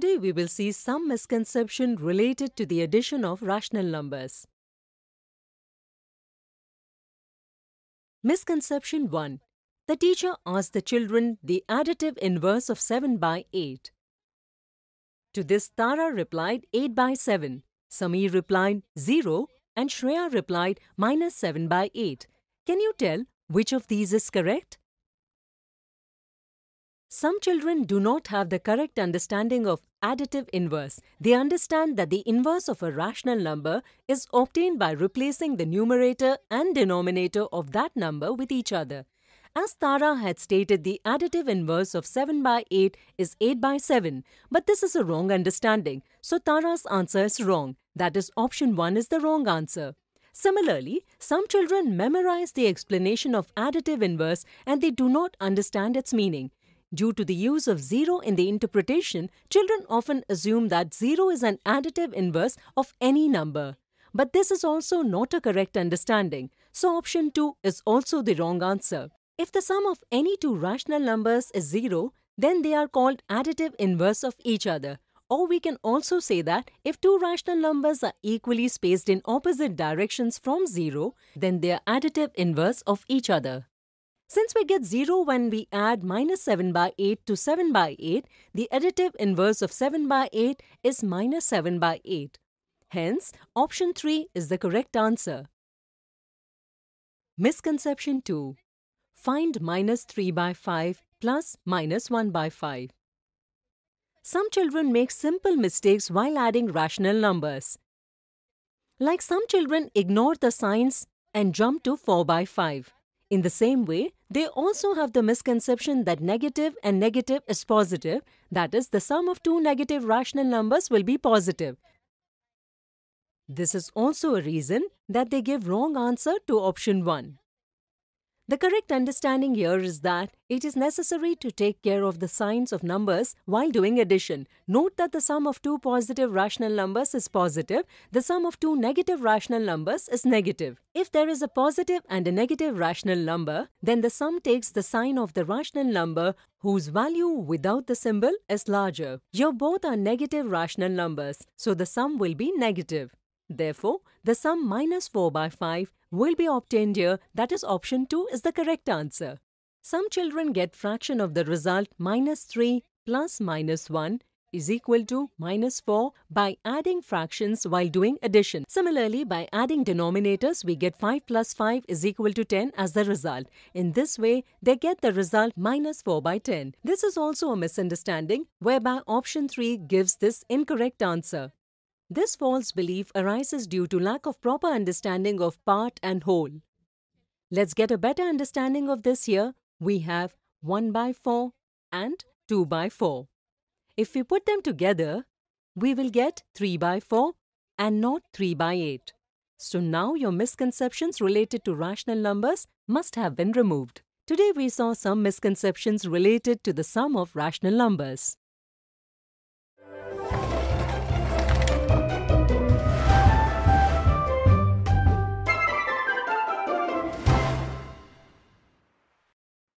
Today we will see some misconception related to the addition of rational numbers. Misconception 1. The teacher asked the children the additive inverse of 7 by 8. To this Tara replied 8 by 7, Sami replied 0 and Shreya replied minus 7 by 8. Can you tell which of these is correct? Some children do not have the correct understanding of additive inverse. They understand that the inverse of a rational number is obtained by replacing the numerator and denominator of that number with each other. As Tara had stated, the additive inverse of 7 by 8 is 8 by 7, but this is a wrong understanding, so Tara's answer is wrong. That is, option 1 is the wrong answer. Similarly, some children memorize the explanation of additive inverse and they do not understand its meaning. Due to the use of zero in the interpretation, children often assume that zero is an additive inverse of any number. But this is also not a correct understanding, so option 2 is also the wrong answer. If the sum of any two rational numbers is zero, then they are called additive inverse of each other. Or we can also say that if two rational numbers are equally spaced in opposite directions from zero, then they are additive inverse of each other. Since we get 0 when we add minus 7 by 8 to 7 by 8, the additive inverse of 7 by 8 is minus 7 by 8. Hence, option 3 is the correct answer. Misconception 2. Find minus 3 by 5 plus minus 1 by 5. Some children make simple mistakes while adding rational numbers. Like some children ignore the signs and jump to 4 by 5. In the same way, they also have the misconception that negative and negative is positive, that is, the sum of two negative rational numbers will be positive. This is also a reason that they give wrong answer to option 1. The correct understanding here is that it is necessary to take care of the signs of numbers while doing addition. Note that the sum of two positive rational numbers is positive, the sum of two negative rational numbers is negative. If there is a positive and a negative rational number, then the sum takes the sign of the rational number whose value without the symbol is larger. Your both are negative rational numbers, so the sum will be negative. Therefore, the sum minus 4 by 5 will be obtained here that is option 2 is the correct answer. Some children get fraction of the result minus 3 plus minus 1 is equal to minus 4 by adding fractions while doing addition. Similarly, by adding denominators, we get 5 plus 5 is equal to 10 as the result. In this way, they get the result minus 4 by 10. This is also a misunderstanding whereby option 3 gives this incorrect answer. This false belief arises due to lack of proper understanding of part and whole. Let's get a better understanding of this here. We have 1 by 4 and 2 by 4. If we put them together, we will get 3 by 4 and not 3 by 8. So now your misconceptions related to rational numbers must have been removed. Today we saw some misconceptions related to the sum of rational numbers.